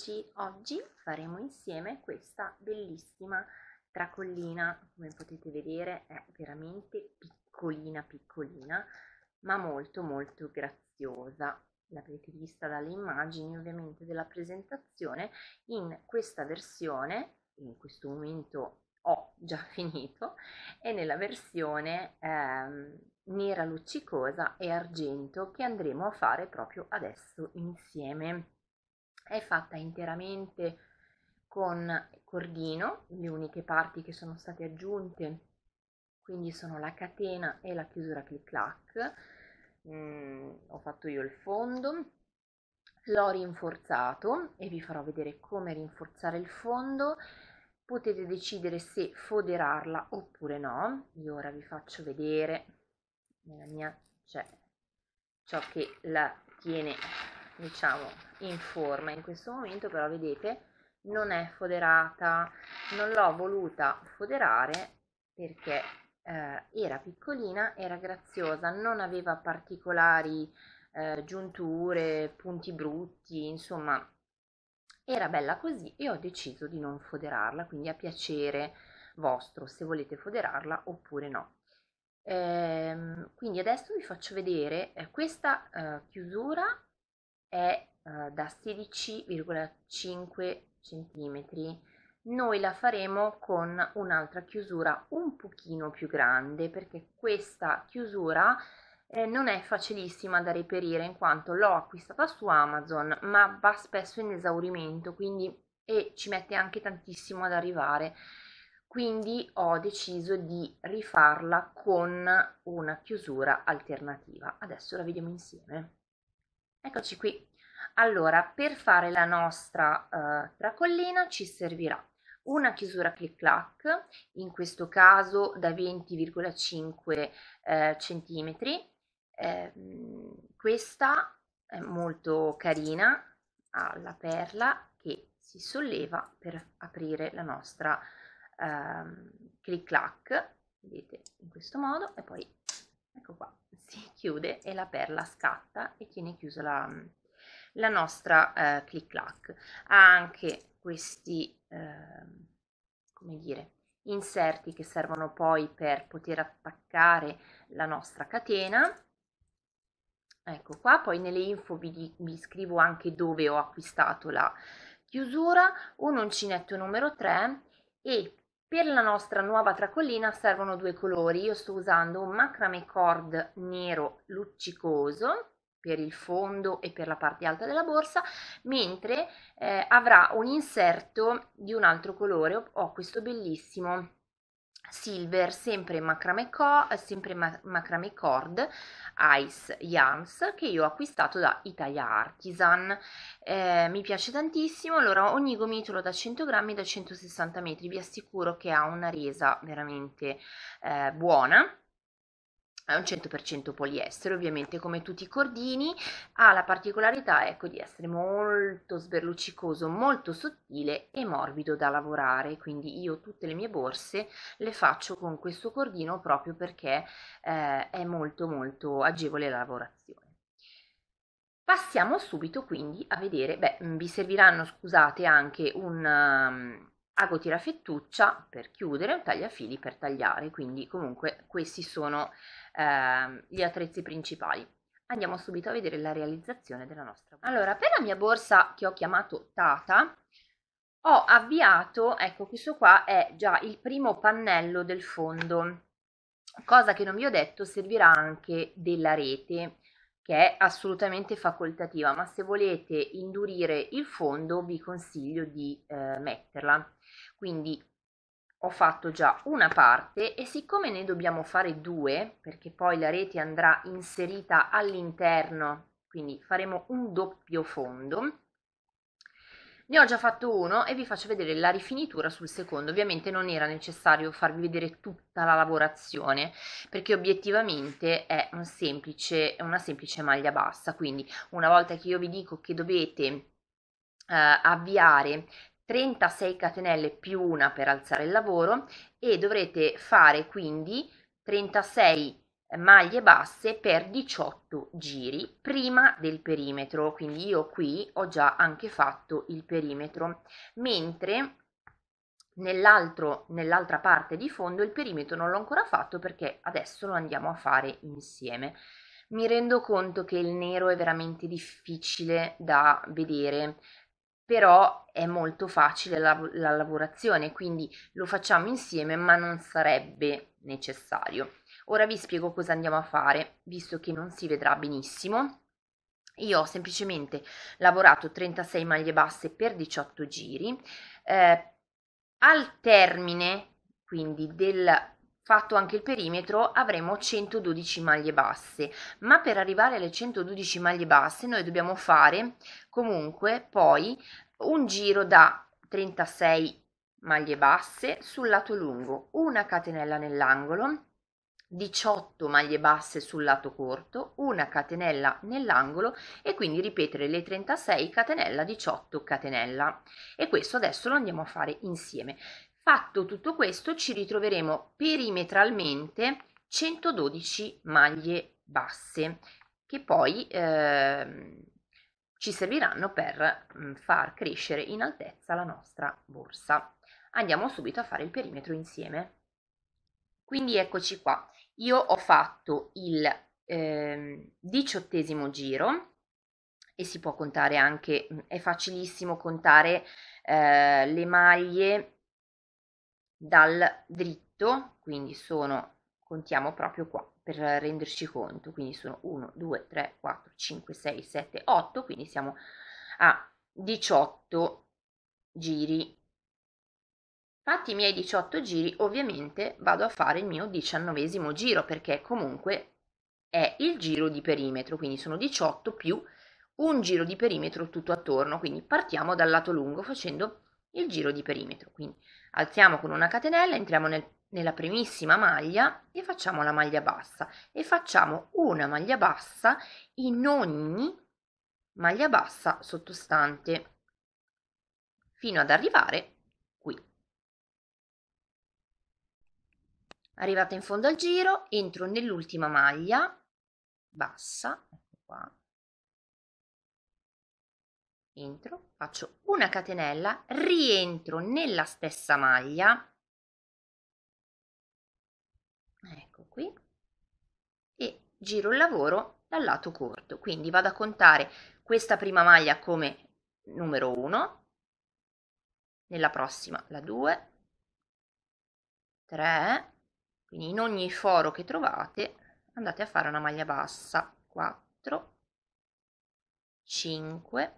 eccoci, oggi faremo insieme questa bellissima tracollina, come potete vedere è veramente piccolina piccolina, ma molto molto graziosa. L'avete vista dalle immagini ovviamente della presentazione, in questa versione, in questo momento ho già finito, è nella versione ehm, nera luccicosa e argento che andremo a fare proprio adesso insieme è fatta interamente con cordino, le uniche parti che sono state aggiunte quindi sono la catena e la chiusura clic clac, mm, ho fatto io il fondo, l'ho rinforzato e vi farò vedere come rinforzare il fondo, potete decidere se foderarla oppure no, io ora vi faccio vedere nella mia, cioè, ciò che la tiene diciamo in forma in questo momento però vedete non è foderata non l'ho voluta foderare perché eh, era piccolina era graziosa non aveva particolari eh, giunture punti brutti insomma era bella così e ho deciso di non foderarla quindi a piacere vostro se volete foderarla oppure no ehm, quindi adesso vi faccio vedere eh, questa eh, chiusura è eh, da 16,5 cm. Noi la faremo con un'altra chiusura un pochino più grande perché questa chiusura eh, non è facilissima da reperire in quanto l'ho acquistata su Amazon ma va spesso in esaurimento quindi e ci mette anche tantissimo ad arrivare quindi ho deciso di rifarla con una chiusura alternativa adesso la vediamo insieme Eccoci qui. Allora, per fare la nostra eh, tracollina ci servirà una chiusura clic-clac, in questo caso da 20,5 eh, cm. Eh, questa è molto carina, ha la perla che si solleva per aprire la nostra eh, clic-clac, vedete in questo modo, e poi ecco qua, si chiude e la perla scatta e tiene chiusa la, la nostra eh, click clack. Ha anche questi, eh, come dire, inserti che servono poi per poter attaccare la nostra catena. Ecco qua, poi nelle info vi, vi scrivo anche dove ho acquistato la chiusura, un uncinetto numero 3 e per la nostra nuova tracollina servono due colori, io sto usando un macrame cord nero luccicoso per il fondo e per la parte alta della borsa, mentre eh, avrà un inserto di un altro colore, ho, ho questo bellissimo Silver, sempre macrame, sempre macrame cord, Ice yams che io ho acquistato da Italia Artisan. Eh, mi piace tantissimo, allora ogni gomitolo da 100 grammi da 160 metri, vi assicuro che ha una resa veramente eh, buona è un 100% poliestere ovviamente come tutti i cordini ha la particolarità ecco di essere molto sberluccicoso molto sottile e morbido da lavorare quindi io tutte le mie borse le faccio con questo cordino proprio perché eh, è molto molto agevole la lavorazione passiamo subito quindi a vedere beh mm, vi serviranno scusate anche un um, mm, agotirafettuccia per chiudere un tagliafili per tagliare quindi comunque questi sono eh, gli attrezzi principali. Andiamo subito a vedere la realizzazione della nostra borsa. Allora, per la mia borsa che ho chiamato Tata, ho avviato, ecco questo qua è già il primo pannello del fondo, cosa che non vi ho detto servirà anche della rete che è assolutamente facoltativa, ma se volete indurire il fondo vi consiglio di eh, metterla. Quindi ho fatto già una parte e siccome ne dobbiamo fare due, perché poi la rete andrà inserita all'interno, quindi faremo un doppio fondo, ne ho già fatto uno e vi faccio vedere la rifinitura sul secondo. Ovviamente non era necessario farvi vedere tutta la lavorazione perché obiettivamente è, un semplice, una semplice maglia bassa. Quindi una volta che io vi dico che dovete eh, avviare 36 catenelle più una per alzare il lavoro e dovrete fare quindi 36 maglie basse per 18 giri prima del perimetro quindi io qui ho già anche fatto il perimetro mentre nell'altro nell'altra parte di fondo il perimetro non l'ho ancora fatto perché adesso lo andiamo a fare insieme mi rendo conto che il nero è veramente difficile da vedere però è molto facile la, la lavorazione, quindi lo facciamo insieme, ma non sarebbe necessario. Ora vi spiego cosa andiamo a fare, visto che non si vedrà benissimo. Io ho semplicemente lavorato 36 maglie basse per 18 giri. Eh, al termine quindi del fatto anche il perimetro avremo 112 maglie basse ma per arrivare alle 112 maglie basse noi dobbiamo fare comunque poi un giro da 36 maglie basse sul lato lungo una catenella nell'angolo 18 maglie basse sul lato corto, una catenella nell'angolo e quindi ripetere le 36 catenella 18 catenella e questo adesso lo andiamo a fare insieme. Fatto tutto questo ci ritroveremo perimetralmente 112 maglie basse che poi eh, ci serviranno per mm, far crescere in altezza la nostra borsa. Andiamo subito a fare il perimetro insieme. Quindi eccoci qua, io ho fatto il eh, diciottesimo giro e si può contare anche, mm, è facilissimo contare eh, le maglie dal dritto, quindi sono, contiamo proprio qua per renderci conto, quindi sono 1, 2, 3, 4, 5, 6, 7, 8, quindi siamo a 18 giri. Fatti i miei 18 giri, ovviamente vado a fare il mio diciannovesimo giro perché comunque è il giro di perimetro, quindi sono 18 più un giro di perimetro tutto attorno, quindi partiamo dal lato lungo facendo il giro di perimetro, quindi alziamo con una catenella entriamo nel, nella primissima maglia e facciamo la maglia bassa e facciamo una maglia bassa in ogni maglia bassa sottostante fino ad arrivare qui arrivata in fondo al giro entro nell'ultima maglia bassa ecco qua entro, faccio una catenella, rientro nella stessa maglia, ecco qui, e giro il lavoro dal lato corto. Quindi vado a contare questa prima maglia come numero 1, nella prossima la 2, 3, quindi in ogni foro che trovate andate a fare una maglia bassa, 4, 5,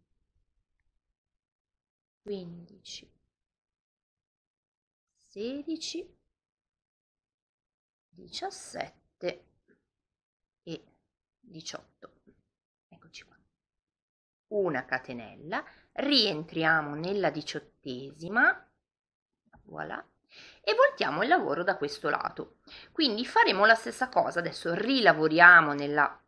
15, 16, 17 e 18. Eccoci qua. Una catenella, rientriamo nella diciottesima, voilà, e voltiamo il lavoro da questo lato. Quindi faremo la stessa cosa, adesso rilavoriamo nella,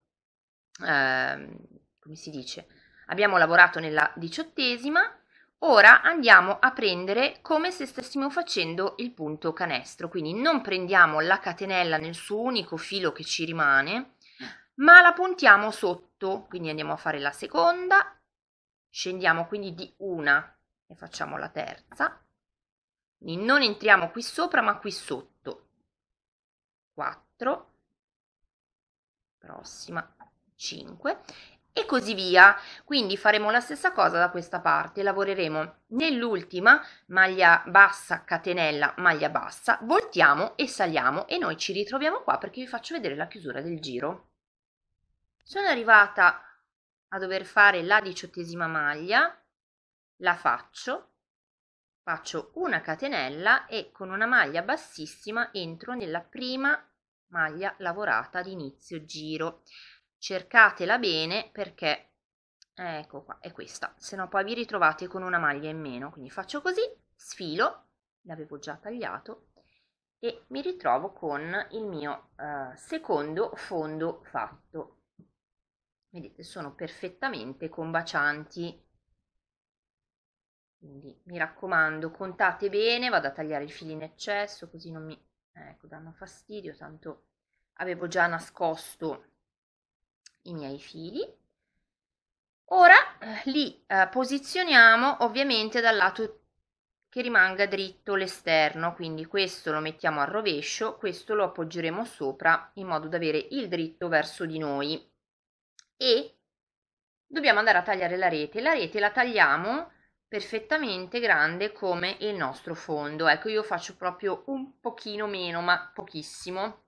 eh, come si dice, abbiamo lavorato nella diciottesima, Ora andiamo a prendere come se stessimo facendo il punto canestro, quindi non prendiamo la catenella nel suo unico filo che ci rimane, ma la puntiamo sotto, quindi andiamo a fare la seconda, scendiamo quindi di una e facciamo la terza, quindi non entriamo qui sopra ma qui sotto, 4, prossima 5 e così via. Quindi faremo la stessa cosa da questa parte, lavoreremo nell'ultima maglia bassa, catenella, maglia bassa, voltiamo e saliamo e noi ci ritroviamo qua perché vi faccio vedere la chiusura del giro. Sono arrivata a dover fare la diciottesima maglia, la faccio, faccio una catenella e con una maglia bassissima entro nella prima maglia lavorata ad inizio giro cercatela bene perché eh, ecco qua, è questa, se no poi vi ritrovate con una maglia in meno, quindi faccio così, sfilo, l'avevo già tagliato e mi ritrovo con il mio eh, secondo fondo fatto. Vedete, sono perfettamente combacianti. Quindi mi raccomando, contate bene, vado a tagliare il filo in eccesso così non mi ecco, danno fastidio, tanto avevo già nascosto i miei fili. Ora eh, li eh, posizioniamo ovviamente dal lato che rimanga dritto l'esterno, quindi questo lo mettiamo al rovescio, questo lo appoggeremo sopra in modo da avere il dritto verso di noi. E dobbiamo andare a tagliare la rete. La rete la tagliamo perfettamente grande come il nostro fondo. Ecco, io faccio proprio un pochino meno, ma pochissimo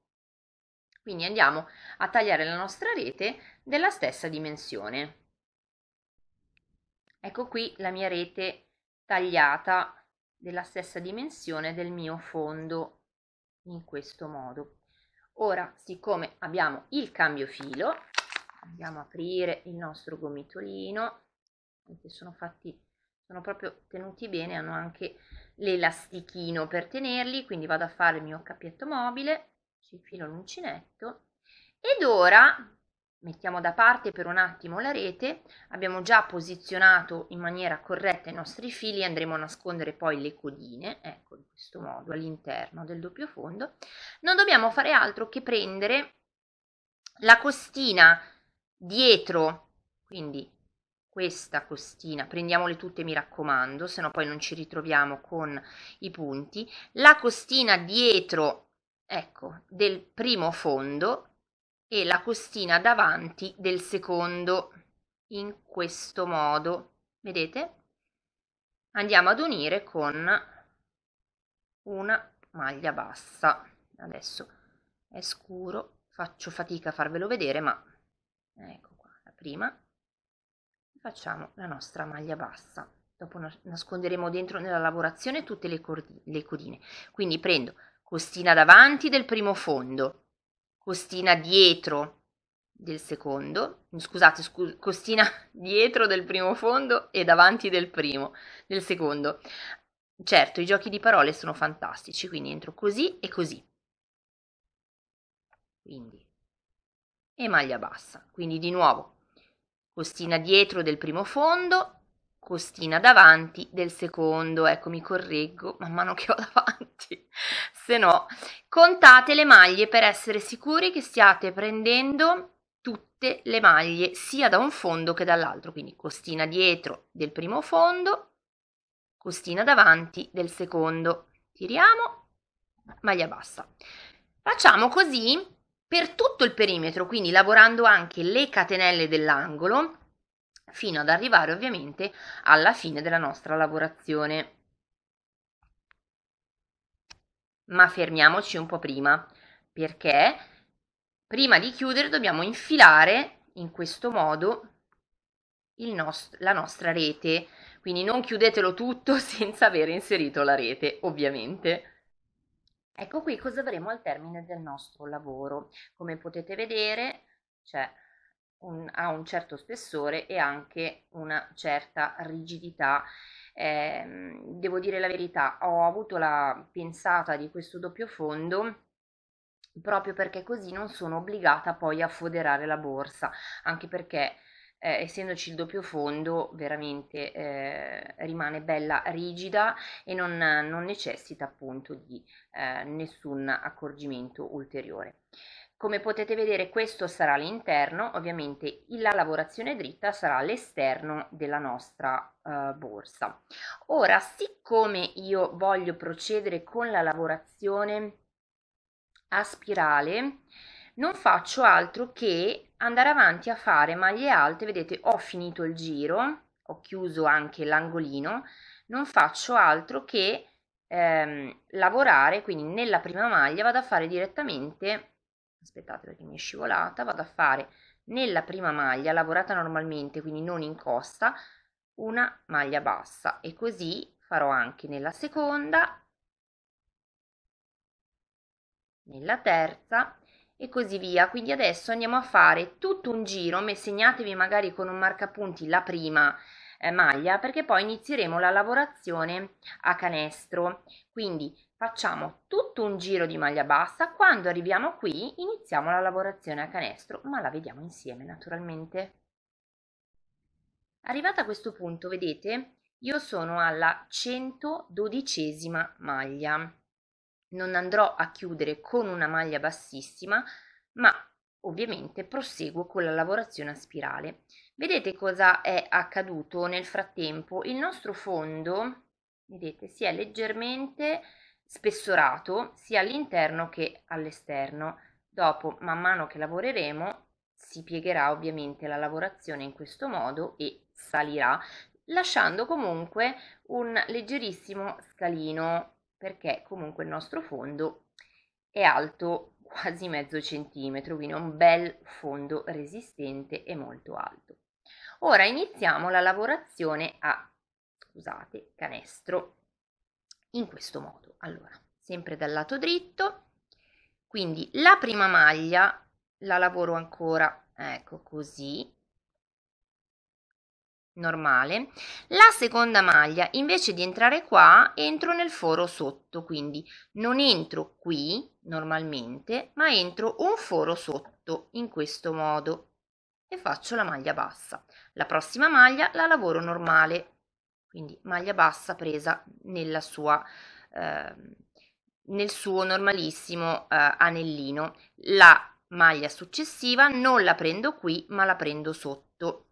quindi andiamo a tagliare la nostra rete della stessa dimensione. Ecco qui la mia rete tagliata della stessa dimensione del mio fondo in questo modo. Ora, siccome abbiamo il cambio filo, andiamo a aprire il nostro gomitolino, che sono fatti, sono proprio tenuti bene, hanno anche l'elastichino per tenerli, quindi vado a fare il mio cappietto mobile, si infila l'uncinetto ed ora mettiamo da parte per un attimo la rete, abbiamo già posizionato in maniera corretta i nostri fili, andremo a nascondere poi le codine, ecco in questo modo all'interno del doppio fondo, non dobbiamo fare altro che prendere la costina dietro, quindi questa costina, prendiamole tutte mi raccomando, se no poi non ci ritroviamo con i punti, la costina dietro ecco, del primo fondo e la costina davanti del secondo in questo modo vedete andiamo ad unire con una maglia bassa adesso è scuro faccio fatica a farvelo vedere ma ecco qua la prima facciamo la nostra maglia bassa dopo nasconderemo dentro nella lavorazione tutte le, le codine quindi prendo costina davanti del primo fondo, costina dietro del secondo, scusate, scu- costina dietro del primo fondo e davanti del primo, del secondo. Certo, i giochi di parole sono fantastici, quindi entro così e così. Quindi e maglia bassa. Quindi di nuovo costina dietro del primo fondo costina davanti del secondo, ecco mi correggo man mano che ho davanti, se no contate le maglie per essere sicuri che stiate prendendo tutte le maglie sia da un fondo che dall'altro, quindi costina dietro del primo fondo, costina davanti del secondo, tiriamo, maglia bassa. Facciamo così per tutto il perimetro, quindi lavorando anche le catenelle dell'angolo fino ad arrivare ovviamente alla fine della nostra lavorazione. Ma fermiamoci un po' prima, perché prima di chiudere dobbiamo infilare in questo modo nost la nostra rete, quindi non chiudetelo tutto senza aver inserito la rete, ovviamente. Ecco qui cosa avremo al termine del nostro lavoro. Come potete vedere c'è un, ha un certo spessore e anche una certa rigidità. Eh, devo dire la verità, ho avuto la pensata di questo doppio fondo proprio perché così non sono obbligata poi a foderare la borsa, anche perché eh, essendoci il doppio fondo veramente eh, rimane bella rigida e non, non necessita appunto di eh, nessun accorgimento ulteriore. Come potete vedere questo sarà l'interno, ovviamente la lavorazione dritta sarà l'esterno della nostra eh, borsa. Ora, siccome io voglio procedere con la lavorazione a spirale, non faccio altro che andare avanti a fare maglie alte, vedete ho finito il giro, ho chiuso anche l'angolino, non faccio altro che ehm, lavorare, quindi nella prima maglia vado a fare direttamente aspettate perché mi è scivolata, vado a fare nella prima maglia lavorata normalmente, quindi non in costa, una maglia bassa e così farò anche nella seconda, nella terza e così via. Quindi adesso andiamo a fare tutto un giro, segnatevi magari con un marcapunti la prima eh, maglia perché poi inizieremo la lavorazione a canestro. Quindi Facciamo tutto un giro di maglia bassa, quando arriviamo qui iniziamo la lavorazione a canestro, ma la vediamo insieme naturalmente. Arrivata a questo punto, vedete, io sono alla 112 maglia. Non andrò a chiudere con una maglia bassissima, ma ovviamente proseguo con la lavorazione a spirale. Vedete cosa è accaduto nel frattempo? Il nostro fondo, vedete, si è leggermente spessorato sia all'interno che all'esterno. Dopo, man mano che lavoreremo, si piegherà ovviamente la lavorazione in questo modo e salirà, lasciando comunque un leggerissimo scalino perché comunque il nostro fondo è alto quasi mezzo centimetro, quindi un bel fondo resistente e molto alto. Ora iniziamo la lavorazione a, scusate, canestro in questo modo. Allora, sempre dal lato dritto, quindi la prima maglia la lavoro ancora, ecco così, normale. La seconda maglia, invece di entrare qua, entro nel foro sotto, quindi non entro qui normalmente, ma entro un foro sotto in questo modo e faccio la maglia bassa. La prossima maglia la lavoro normale, quindi maglia bassa presa nella sua eh, nel suo normalissimo eh, anellino la maglia successiva non la prendo qui ma la prendo sotto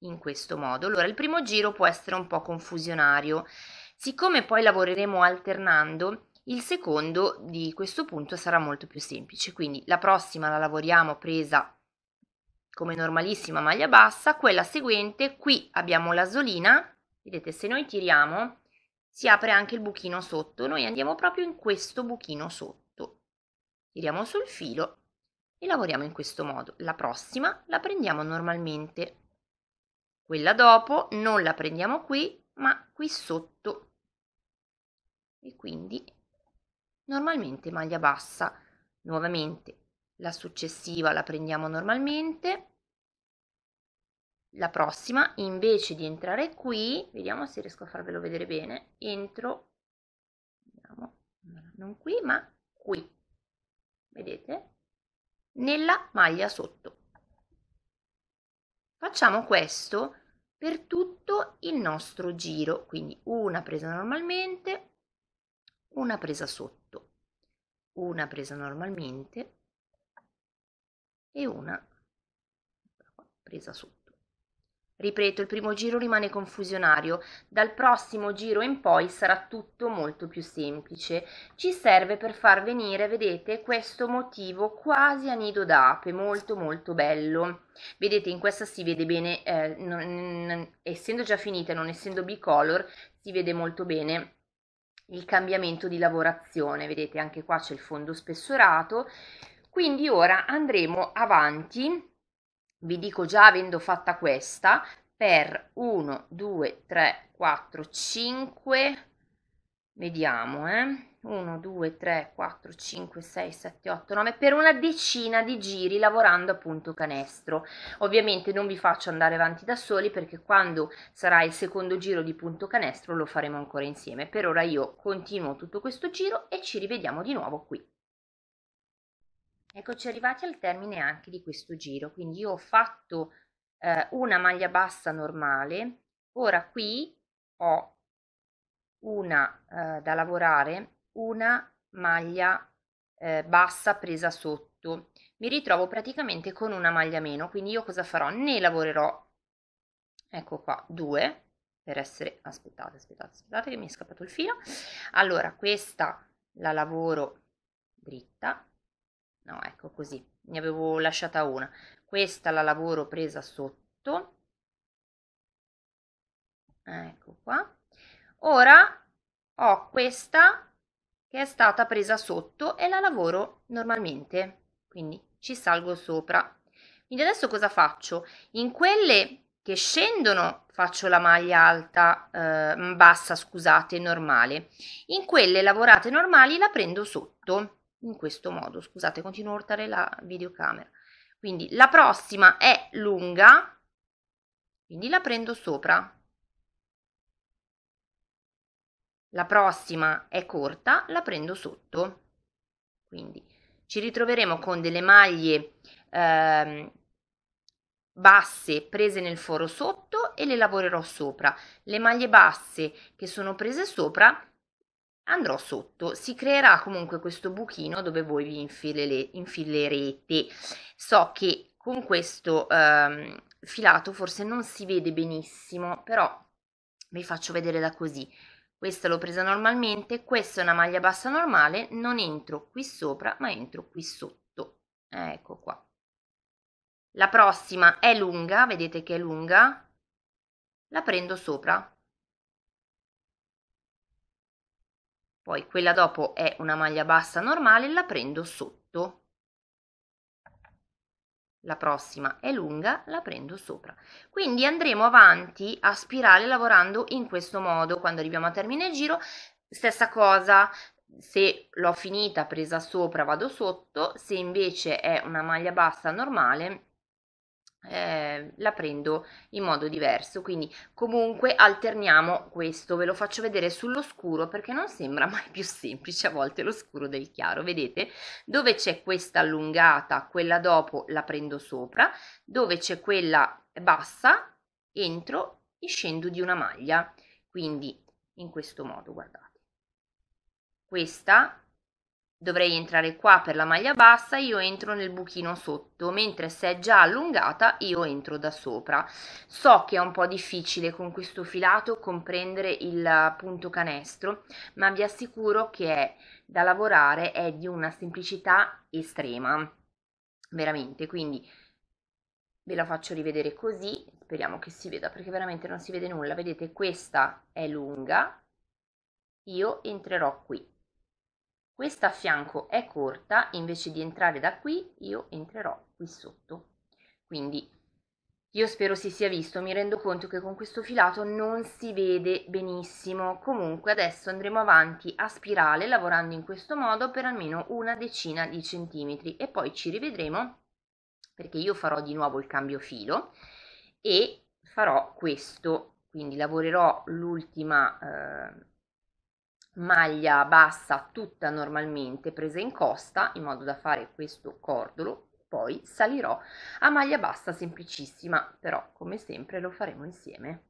in questo modo allora il primo giro può essere un po' confusionario siccome poi lavoreremo alternando il secondo di questo punto sarà molto più semplice quindi la prossima la lavoriamo presa come normalissima maglia bassa quella seguente qui abbiamo l'asolina Vedete, se noi tiriamo si apre anche il buchino sotto. Noi andiamo proprio in questo buchino sotto. Tiriamo sul filo e lavoriamo in questo modo. La prossima la prendiamo normalmente. Quella dopo non la prendiamo qui, ma qui sotto. E quindi normalmente maglia bassa. Nuovamente la successiva la prendiamo normalmente la prossima invece di entrare qui vediamo se riesco a farvelo vedere bene entro vediamo, non qui ma qui vedete nella maglia sotto facciamo questo per tutto il nostro giro quindi una presa normalmente una presa sotto una presa normalmente e una presa sotto Ripeto, il primo giro rimane confusionario, dal prossimo giro in poi sarà tutto molto più semplice. Ci serve per far venire, vedete, questo motivo quasi a nido d'ape, molto molto bello. Vedete, in questa si vede bene, eh, non, essendo già finita, non essendo bicolor, si vede molto bene il cambiamento di lavorazione. Vedete, anche qua c'è il fondo spessorato. Quindi ora andremo avanti vi dico già avendo fatta questa per 1 2 3 4 5 vediamo eh 1 2 3 4 5 6 7 8 9 per una decina di giri lavorando appunto canestro ovviamente non vi faccio andare avanti da soli perché quando sarà il secondo giro di punto canestro lo faremo ancora insieme per ora io continuo tutto questo giro e ci rivediamo di nuovo qui Eccoci arrivati al termine anche di questo giro, quindi io ho fatto eh, una maglia bassa normale, ora qui ho una eh, da lavorare, una maglia eh, bassa presa sotto, mi ritrovo praticamente con una maglia meno, quindi io cosa farò? Ne lavorerò, ecco qua, due, per essere, aspettate, aspettate, aspettate che mi è scappato il filo, allora questa la lavoro dritta no ecco così ne avevo lasciata una questa la lavoro presa sotto ecco qua ora ho questa che è stata presa sotto e la lavoro normalmente quindi ci salgo sopra quindi adesso cosa faccio in quelle che scendono faccio la maglia alta eh, bassa scusate normale in quelle lavorate normali la prendo sotto in questo modo. Scusate, continuo a urtare la videocamera. Quindi la prossima è lunga, quindi la prendo sopra. La prossima è corta, la prendo sotto. Quindi ci ritroveremo con delle maglie ehm, basse prese nel foro sotto e le lavorerò sopra. Le maglie basse che sono prese sopra andrò sotto, si creerà comunque questo buchino dove voi vi infilere, infilerete. So che con questo ehm, filato forse non si vede benissimo, però vi faccio vedere da così. Questa l'ho presa normalmente, questa è una maglia bassa normale, non entro qui sopra ma entro qui sotto, ecco qua. La prossima è lunga, vedete che è lunga, la prendo sopra, poi quella dopo è una maglia bassa normale, la prendo sotto. La prossima è lunga, la prendo sopra. Quindi andremo avanti a spirale lavorando in questo modo. Quando arriviamo a termine il giro, stessa cosa, se l'ho finita presa sopra vado sotto, se invece è una maglia bassa normale eh, la prendo in modo diverso quindi comunque alterniamo questo ve lo faccio vedere sullo scuro perché non sembra mai più semplice a volte lo scuro del chiaro vedete dove c'è questa allungata quella dopo la prendo sopra dove c'è quella bassa entro e scendo di una maglia quindi in questo modo guardate questa Dovrei entrare qua per la maglia bassa, io entro nel buchino sotto, mentre se è già allungata io entro da sopra. So che è un po' difficile con questo filato comprendere il punto canestro, ma vi assicuro che è da lavorare è di una semplicità estrema, veramente, quindi ve la faccio rivedere così, speriamo che si veda perché veramente non si vede nulla, vedete questa è lunga, io entrerò qui questa a fianco è corta, invece di entrare da qui io entrerò qui sotto. Quindi io spero si sia visto, mi rendo conto che con questo filato non si vede benissimo. Comunque adesso andremo avanti a spirale lavorando in questo modo per almeno una decina di centimetri e poi ci rivedremo perché io farò di nuovo il cambio filo e farò questo. Quindi lavorerò l'ultima... Eh, maglia bassa tutta normalmente presa in costa in modo da fare questo cordolo poi salirò a maglia bassa semplicissima però come sempre lo faremo insieme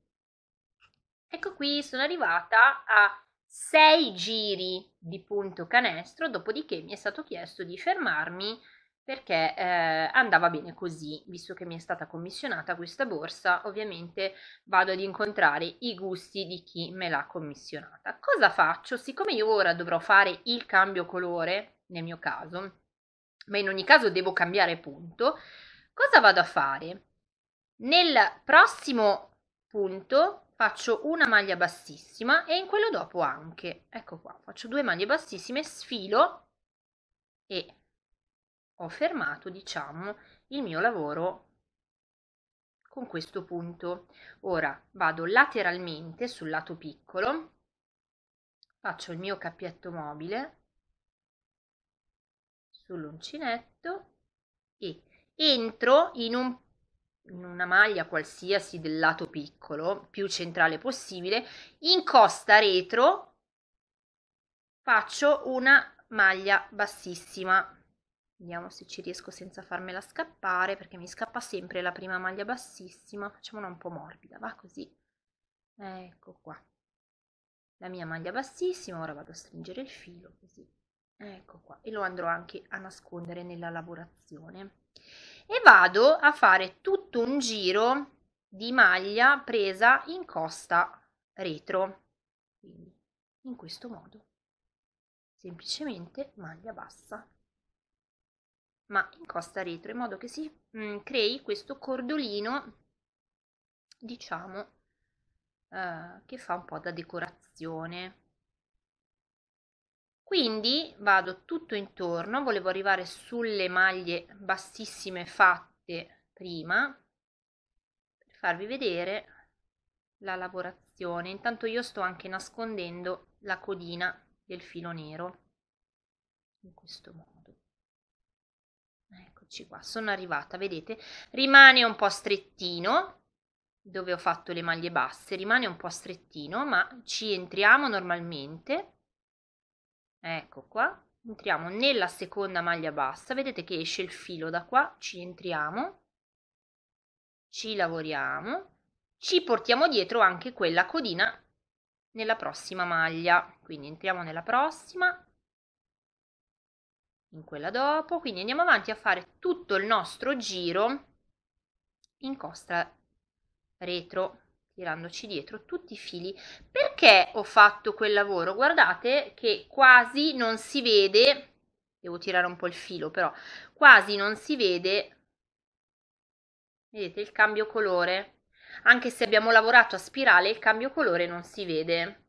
ecco qui sono arrivata a 6 giri di punto canestro dopodiché mi è stato chiesto di fermarmi perché eh, andava bene così, visto che mi è stata commissionata questa borsa, ovviamente vado ad incontrare i gusti di chi me l'ha commissionata. Cosa faccio? Siccome io ora dovrò fare il cambio colore, nel mio caso, ma in ogni caso devo cambiare punto, cosa vado a fare? Nel prossimo punto faccio una maglia bassissima e in quello dopo anche, ecco qua, faccio due maglie bassissime, sfilo e ho fermato, diciamo, il mio lavoro con questo punto. Ora vado lateralmente sul lato piccolo, faccio il mio cappietto mobile sull'uncinetto e entro in, un, in una maglia qualsiasi del lato piccolo, più centrale possibile, in costa retro faccio una maglia bassissima Vediamo se ci riesco senza farmela scappare, perché mi scappa sempre la prima maglia bassissima. Facciamola un po' morbida, va così. Ecco qua. La mia maglia bassissima, ora vado a stringere il filo, così. Ecco qua. E lo andrò anche a nascondere nella lavorazione. E vado a fare tutto un giro di maglia presa in costa retro. Quindi, in questo modo. Semplicemente maglia bassa ma in costa retro, in modo che si mh, mm, crei questo cordolino, diciamo, eh, che fa un po' da decorazione. Quindi vado tutto intorno, volevo arrivare sulle maglie bassissime fatte prima, per farvi vedere la lavorazione. Intanto io sto anche nascondendo la codina del filo nero, in questo modo eccoci qua, sono arrivata, vedete? Rimane un po' strettino dove ho fatto le maglie basse, rimane un po' strettino, ma ci entriamo normalmente. Ecco qua, entriamo nella seconda maglia bassa, vedete che esce il filo da qua, ci entriamo, ci lavoriamo, ci portiamo dietro anche quella codina nella prossima maglia. Quindi entriamo nella prossima, in quella dopo, quindi andiamo avanti a fare tutto il nostro giro in costa retro tirandoci dietro tutti i fili perché ho fatto quel lavoro guardate che quasi non si vede devo tirare un po' il filo però quasi non si vede vedete il cambio colore anche se abbiamo lavorato a spirale il cambio colore non si vede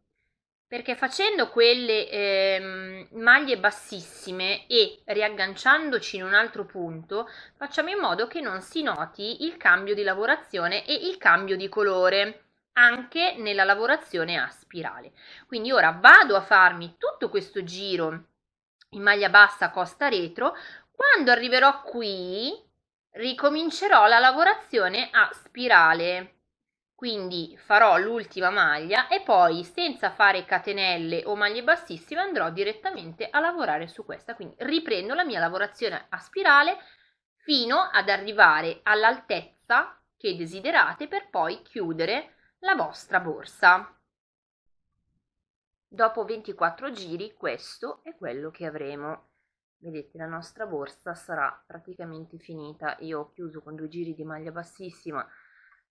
perché facendo quelle eh, maglie bassissime e riagganciandoci in un altro punto facciamo in modo che non si noti il cambio di lavorazione e il cambio di colore anche nella lavorazione a spirale quindi ora vado a farmi tutto questo giro in maglia bassa costa retro quando arriverò qui ricomincerò la lavorazione a spirale quindi farò l'ultima maglia e poi senza fare catenelle o maglie bassissime andrò direttamente a lavorare su questa quindi riprendo la mia lavorazione a spirale fino ad arrivare all'altezza che desiderate per poi chiudere la vostra borsa dopo 24 giri questo è quello che avremo vedete la nostra borsa sarà praticamente finita io ho chiuso con due giri di maglia bassissima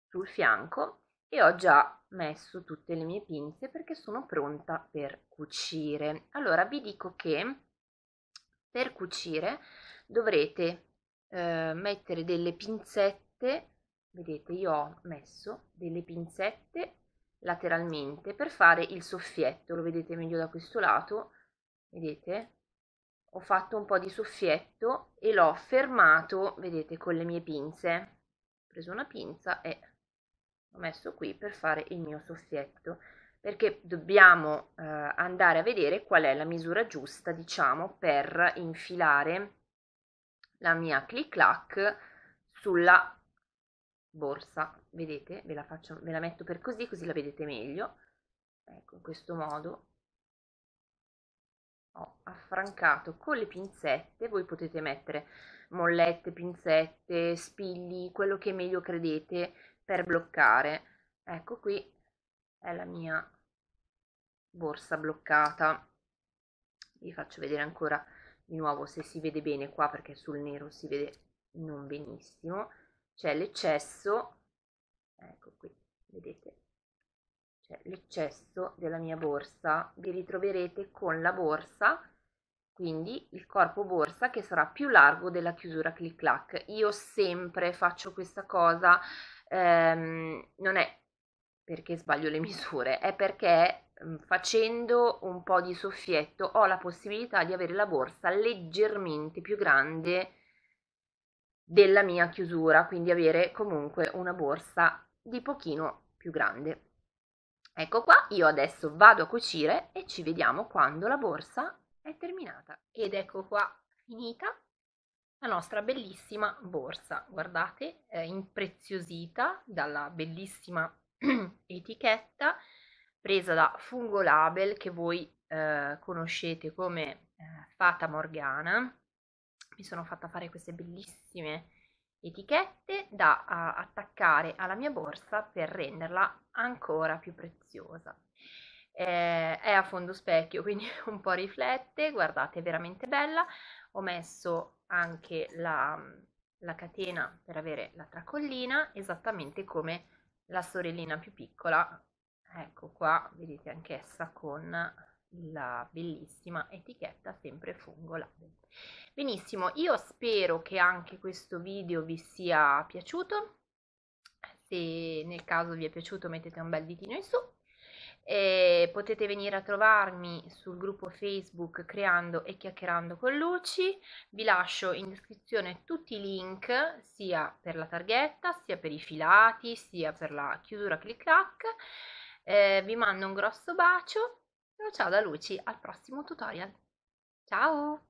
sul fianco e ho già messo tutte le mie pinze perché sono pronta per cucire allora vi dico che per cucire dovrete eh, mettere delle pinzette vedete io ho messo delle pinzette lateralmente per fare il soffietto lo vedete meglio da questo lato vedete ho fatto un po di soffietto e l'ho fermato vedete con le mie pinze ho preso una pinza e messo qui per fare il mio soffietto perché dobbiamo eh, andare a vedere qual è la misura giusta diciamo per infilare la mia click clack sulla borsa vedete ve la faccio ve la metto per così così la vedete meglio ecco in questo modo ho affrancato con le pinzette voi potete mettere mollette pinzette spilli quello che meglio credete per bloccare ecco qui è la mia borsa bloccata vi faccio vedere ancora di nuovo se si vede bene qua perché sul nero si vede non benissimo c'è l'eccesso ecco qui vedete c'è l'eccesso della mia borsa vi ritroverete con la borsa quindi il corpo borsa che sarà più largo della chiusura click clack io sempre faccio questa cosa ehm, non è perché sbaglio le misure, è perché mhmm, facendo un po' di soffietto ho la possibilità di avere la borsa leggermente più grande della mia chiusura, quindi avere comunque una borsa di pochino più grande. Ecco qua, io adesso vado a cucire e ci vediamo quando la borsa è terminata. Ed ecco qua, finita la nostra bellissima borsa. Guardate, è impreziosita dalla bellissima etichetta presa da Fungolabel che voi eh, conoscete come eh, Fata Morgana. Mi sono fatta fare queste bellissime etichette da a, attaccare alla mia borsa per renderla ancora più preziosa. Eh, è a fondo specchio, quindi un po' riflette, guardate, è veramente bella. Ho messo anche la, mhmm, la catena per avere la tracollina, esattamente come la sorellina più piccola, ecco qua, vedete anch'essa con la bellissima etichetta sempre fungo Benissimo, io spero che anche questo video vi sia piaciuto, se nel caso vi è piaciuto mettete un bel ditino in su e potete venire a trovarmi sul gruppo Facebook Creando e Chiacchierando con Luci. Vi lascio in descrizione tutti i link sia per la targhetta, sia per i filati, sia per la chiusura click clack. Eh, vi mando un grosso bacio. Ciao da Luci, al prossimo tutorial. Ciao!